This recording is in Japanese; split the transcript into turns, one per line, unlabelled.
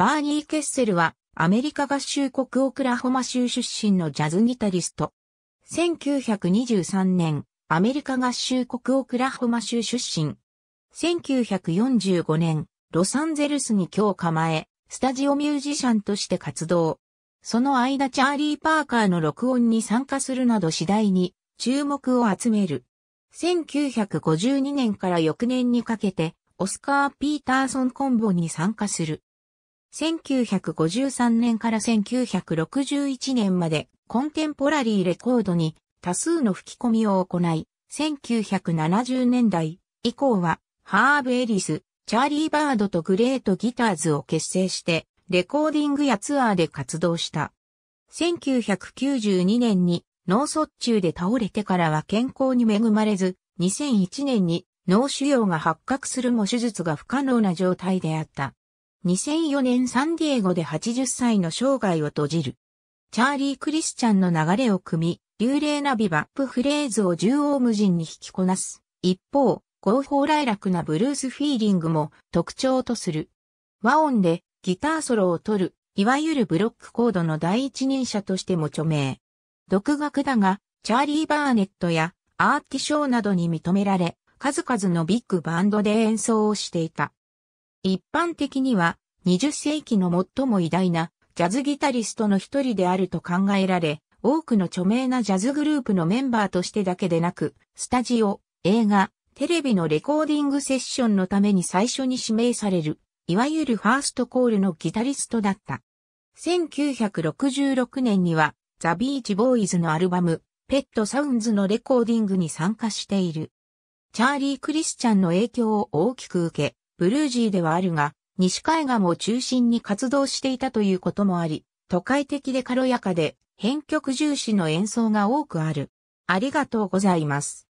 バーニー・ケッセルはアメリカ合衆国オクラホマ州出身のジャズギタリスト。1923年、アメリカ合衆国オクラホマ州出身。1945年、ロサンゼルスに今日構え、スタジオミュージシャンとして活動。その間チャーリー・パーカーの録音に参加するなど次第に注目を集める。1952年から翌年にかけて、オスカー・ピーターソンコンボに参加する。1953年から1961年までコンテンポラリーレコードに多数の吹き込みを行い、1970年代以降はハーブ・エリス、チャーリー・バードとグレート・ギターズを結成してレコーディングやツアーで活動した。1992年に脳卒中で倒れてからは健康に恵まれず、2001年に脳腫瘍が発覚するも手術が不可能な状態であった。2004年サンディエゴで80歳の生涯を閉じる。チャーリー・クリスチャンの流れを組み、流麗なビバップフレーズを縦横無尽に引きこなす。一方、合法来楽なブルースフィーリングも特徴とする。和音でギターソロを取る、いわゆるブロックコードの第一人者としても著名。独学だが、チャーリー・バーネットやアーティショーなどに認められ、数々のビッグバンドで演奏をしていた。一般的には20世紀の最も偉大なジャズギタリストの一人であると考えられ、多くの著名なジャズグループのメンバーとしてだけでなく、スタジオ、映画、テレビのレコーディングセッションのために最初に指名される、いわゆるファーストコールのギタリストだった。1966年には、ザ・ビーチ・ボーイズのアルバム、ペット・サウンズのレコーディングに参加している。チャーリー・クリスチャンの影響を大きく受け、ブルージーではあるが、西海岸を中心に活動していたということもあり、都会的で軽やかで、編曲重視の演奏が多くある。ありがとうございます。